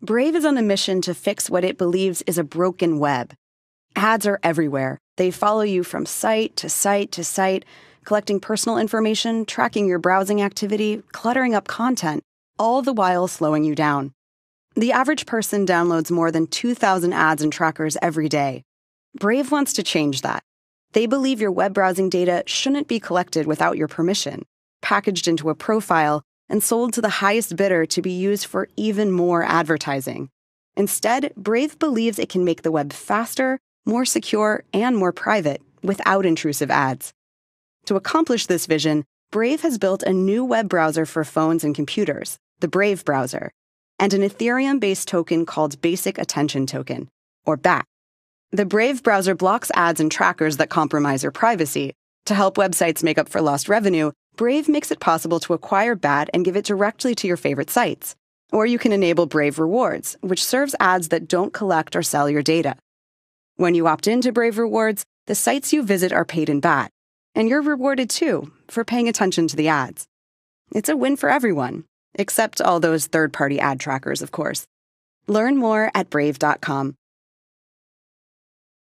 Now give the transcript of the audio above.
Brave is on a mission to fix what it believes is a broken web. Ads are everywhere. They follow you from site to site to site, collecting personal information, tracking your browsing activity, cluttering up content, all the while slowing you down. The average person downloads more than 2,000 ads and trackers every day. Brave wants to change that. They believe your web browsing data shouldn't be collected without your permission, packaged into a profile, and sold to the highest bidder to be used for even more advertising. Instead, Brave believes it can make the web faster, more secure, and more private without intrusive ads. To accomplish this vision, Brave has built a new web browser for phones and computers, the Brave browser, and an Ethereum based token called Basic Attention Token, or BAT. The Brave browser blocks ads and trackers that compromise your privacy to help websites make up for lost revenue Brave makes it possible to acquire BAT and give it directly to your favorite sites. Or you can enable Brave Rewards, which serves ads that don't collect or sell your data. When you opt into Brave Rewards, the sites you visit are paid in BAT, and you're rewarded too for paying attention to the ads. It's a win for everyone, except all those third party ad trackers, of course. Learn more at brave.com.